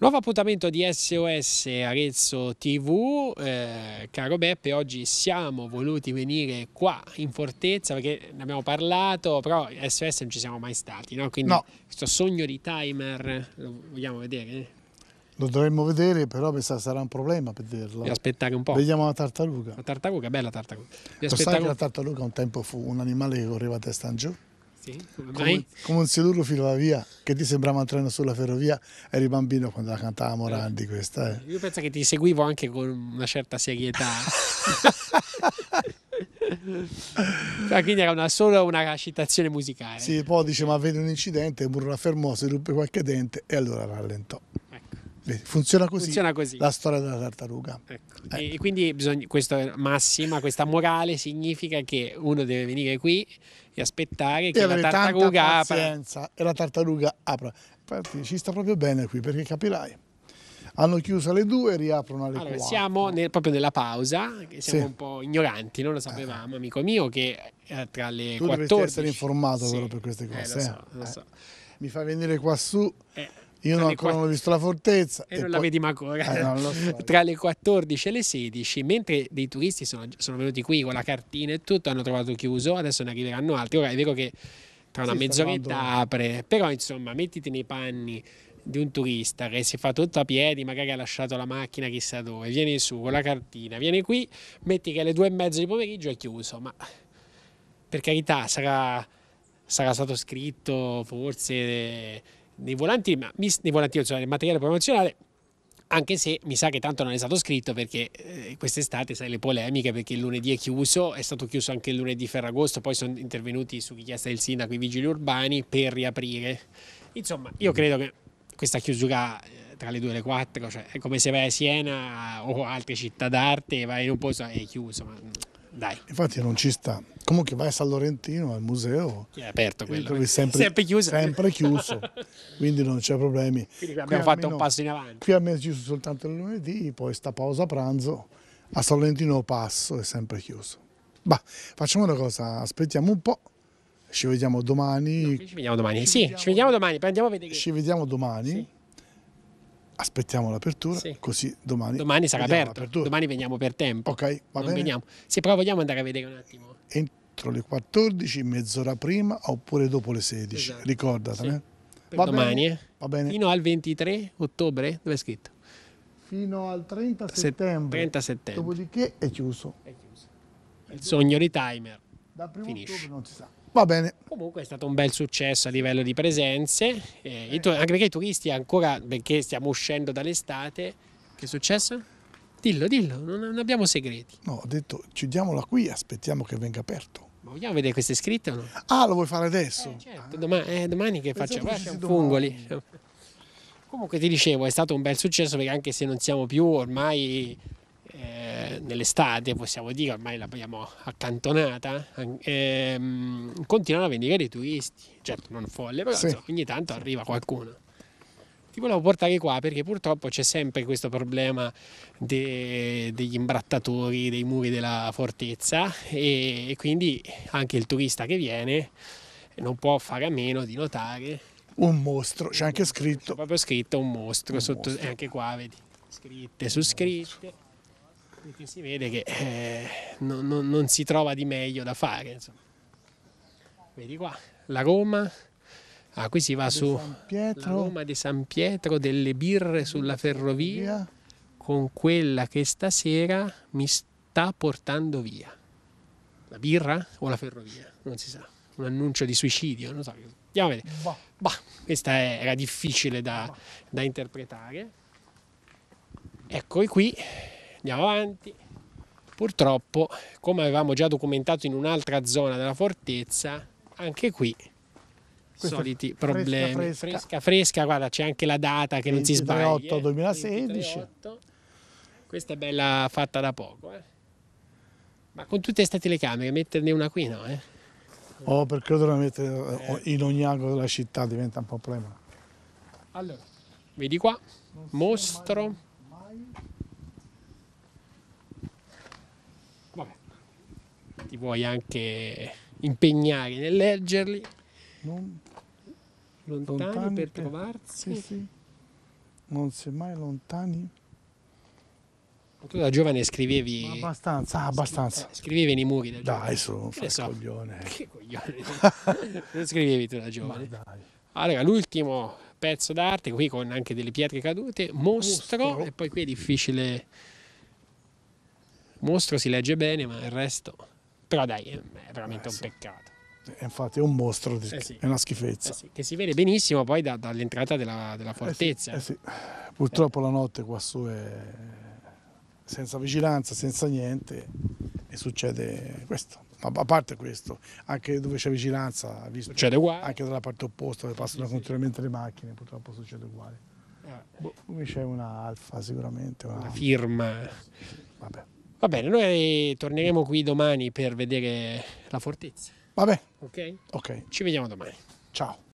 Nuovo appuntamento di SOS Arezzo TV, eh, caro Beppe, oggi siamo voluti venire qua in Fortezza perché ne abbiamo parlato, però SOS non ci siamo mai stati, no? quindi no. questo sogno di timer lo vogliamo vedere? Lo dovremmo vedere, però sarà un problema vederlo. Devo aspettare un po'. Vediamo la tartaruga. La tartaruga, bella tartaruga. Lo sai che la tartaruga un tempo fu un animale che correva a testa in giù? Sì, come, come, un siluro filava via, che ti sembrava un treno sulla ferrovia, eri bambino quando la cantava Morandi eh. questa. Eh. Io penso che ti seguivo anche con una certa serietà. cioè, quindi era una, solo una citazione musicale. Sì, poi dice ma vede un incidente, il muro la fermò, si ruppe qualche dente e allora rallentò. Ecco. Funziona così, Funziona così, la storia della tartaruga. Ecco. Eh. E quindi bisogna, questa massima, questa morale significa che uno deve venire qui di aspettare che la tartaruga apra. E la tartaruga apra. Infatti ci sta proprio bene qui perché capirai. Hanno chiuso alle 2 e riaprono alle allora, 4. Siamo nel, proprio nella pausa, siamo sì. un po' ignoranti, non lo eh. sapevamo, eh. amico mio, che eh, tra le tu 14... Tu essere informato sì. per queste cose. Eh, lo so, eh. lo so. Mi fa venire qua su... Eh. Io non ho ancora non visto la fortezza. E, e non poi... la vedi ma ancora. Eh, so. Tra le 14 e le 16, mentre dei turisti sono, sono, venuti qui con la cartina e tutto, hanno trovato chiuso, adesso ne arriveranno altri. Ora è vero che tra una sì, mezz'oretta apre, però insomma mettiti nei panni di un turista che si fa tutto a piedi, magari ha lasciato la macchina chissà dove, viene su con la cartina, viene qui, metti che alle due e mezzo di pomeriggio è chiuso, ma per carità sarà, sarà stato scritto forse nei volanti, ma, nei volanti cioè nel materiale promozionale anche se mi sa che tanto non è stato scritto perché eh, quest'estate sai le polemiche perché il lunedì è chiuso, è stato chiuso anche il lunedì Ferragosto, poi sono intervenuti su richiesta del sindaco i vigili urbani per riaprire. Insomma, io credo che questa chiusura eh, tra le due e le quattro, cioè è come se vai a Siena o altre città d'arte vai in un posto e è chiuso. Ma dai. Infatti non ci sta. Comunque vai a San Lorentino, al museo. È aperto quello. È eh. sempre, sempre, chiuso. Sempre chiuso. quindi non c'è problemi. Quindi abbiamo qui fatto un passo in avanti. Qui a me chiuso soltanto il lunedì, poi sta pausa pranzo. A San Lorentino passo, è sempre chiuso. Bah, facciamo una cosa, aspettiamo un po'. Ci vediamo domani. No, ci vediamo domani. Ci sì, vediamo... ci vediamo domani. Andiamo a vedere. Ci vediamo domani. Sì aspettiamo l'apertura, sì. così domani. Domani sarà aperto. Domani veniamo per tempo. Ok, va non bene. Veniamo. Se però vogliamo andare a vedere un attimo. Entro le 14, mezz'ora prima oppure dopo le 16, esatto. ricordatene. Sì. Eh? Va domani, bene. Eh? va bene. Fino al 23 ottobre, dove è scritto? Fino al 30 settembre. 30 settembre. Dopodiché è chiuso. È chiuso. Il sogno di timer. Da primo Finisce. non si sa. Va bene. Comunque è stato un bel successo a livello di presenze, eh, anche perché i turisti ancora, benché stiamo uscendo dall'estate. Che è successo? Dillo, dillo, non, abbiamo segreti. No, ho detto chiudiamola qui, aspettiamo che venga aperto. Ma vogliamo vedere queste scritte o no? Ah, lo vuoi fare adesso? Eh, certo, ah. domani, eh, domani che facciamo? Guarda, eh, siamo fungoli. Comunque ti dicevo, è stato un bel successo perché anche se non siamo più ormai eh, nell'estate, possiamo dire, ormai l'abbiamo accantonata, ehm, continuano a venire dei turisti, certo non folle, però sì. insomma, ogni tanto arriva qualcuno. Ti volevo portare qua perché purtroppo c'è sempre questo problema de, degli imbrattatori dei muri della fortezza e, e quindi anche il turista che viene non può fare a meno di notare un mostro, c'è anche scritto. C'è proprio scritto un mostro, un sotto, mostro. anche qua vedi, scritte su scritte qui si vede che eh, non, non, non, si trova di meglio da fare. Insomma. Vedi qua, la Roma. Ah, qui si va su Roma di San Pietro, delle birre sulla ferrovia, con quella che stasera mi sta portando via. La birra o la ferrovia? Non si sa. Un annuncio di suicidio, non so. Andiamo a vedere. Bah. Bah, questa era difficile da, da interpretare. Eccoli qui, Andiamo avanti. Purtroppo, come avevamo già documentato in un'altra zona della fortezza, anche qui Questa soliti problemi. Fresca, fresca, fresca, fresca guarda, c'è anche la data che non si sbaglia. 8 2016. 8. Questa è bella fatta da poco, eh. Ma con tutte queste telecamere, metterne una qui no, eh? Oh, perché dovremmo mettere eh. oh, in ogni angolo della città diventa un problema. Allora, vedi qua, mostro. Vabbè. Ti vuoi anche impegnare nel leggerli. Non lontani, lontani per, per eh. trovarsi. Sì, sì. Non si è mai lontani. Tu da giovane scrivevi... Ma abbastanza, ah, abbastanza. Eh, scrivevi nei muri da giovane. Dai, sono un so. coglione. Che coglione. non scrivevi tu da giovane. Allora, l'ultimo pezzo d'arte, qui con anche delle pietre cadute, mostro, mostro. e poi qui è difficile mostro si legge bene, ma il resto... Però dai, è veramente eh, un sì. peccato. Eh, infatti è un mostro, di... eh sì. è una schifezza. Eh sì. Che si vede benissimo poi da, dall'entrata della, della eh, fortezza. Eh, sì. Purtroppo la notte qua su è senza vigilanza, senza niente e succede questo. Ma a parte questo, anche dove c'è vigilanza, visto succede uguale. anche dalla parte opposta dove passano continuamente le macchine, purtroppo succede uguale. Boh, qui c'è una alfa sicuramente. Una, una firma. Va bene, noi torneremo qui domani per vedere la fortezza. Va bene. Ok? Ok. Ci vediamo domani. Ciao.